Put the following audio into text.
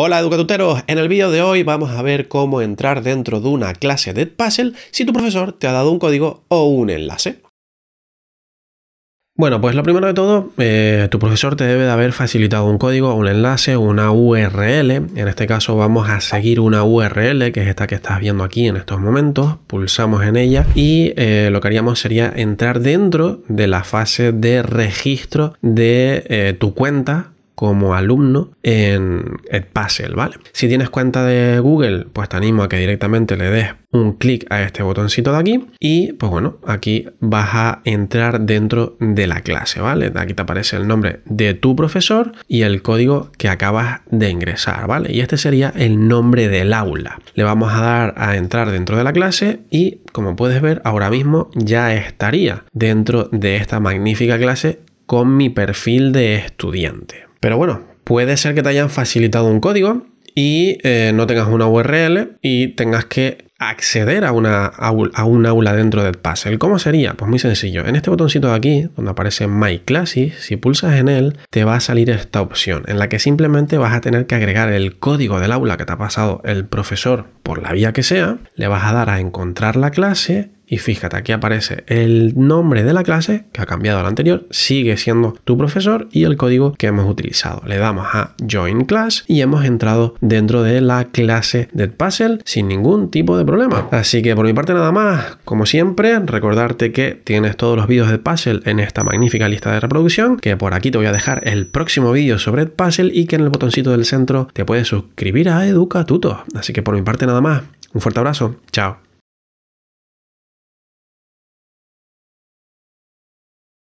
Hola educatuteros, en el vídeo de hoy vamos a ver cómo entrar dentro de una clase de Puzzle si tu profesor te ha dado un código o un enlace. Bueno, pues lo primero de todo, eh, tu profesor te debe de haber facilitado un código, un enlace, una URL. En este caso vamos a seguir una URL, que es esta que estás viendo aquí en estos momentos. Pulsamos en ella y eh, lo que haríamos sería entrar dentro de la fase de registro de eh, tu cuenta como alumno en Edpuzzle, ¿vale? Si tienes cuenta de Google, pues te animo a que directamente le des un clic a este botoncito de aquí y pues bueno, aquí vas a entrar dentro de la clase, ¿vale? Aquí te aparece el nombre de tu profesor y el código que acabas de ingresar, ¿vale? Y este sería el nombre del aula. Le vamos a dar a entrar dentro de la clase y como puedes ver, ahora mismo ya estaría dentro de esta magnífica clase con mi perfil de estudiante. Pero bueno, puede ser que te hayan facilitado un código y eh, no tengas una URL y tengas que acceder a, una, un aula dentro de Puzzle. ¿Cómo sería? Pues muy sencillo. En este botoncito de aquí, donde aparece My Classes, si pulsas en él, te va a salir esta opción, en la que simplemente vas a tener que agregar el código del aula que te ha pasado el profesor por la vía que sea, le vas a dar a encontrar la clase y fíjate, aquí aparece el nombre de la clase, que ha cambiado al anterior, sigue siendo tu profesor y el código que hemos utilizado. Le damos a Join Class y hemos entrado dentro de la clase de Puzzle sin ningún tipo de problema. Así que por mi parte nada más, como siempre, recordarte que tienes todos los vídeos de Puzzle en esta magnífica lista de reproducción, que por aquí te voy a dejar el próximo vídeo sobre Puzzle y que en el botoncito del centro te puedes suscribir a Educatuto. Así que por mi parte nada más, un fuerte abrazo, chao.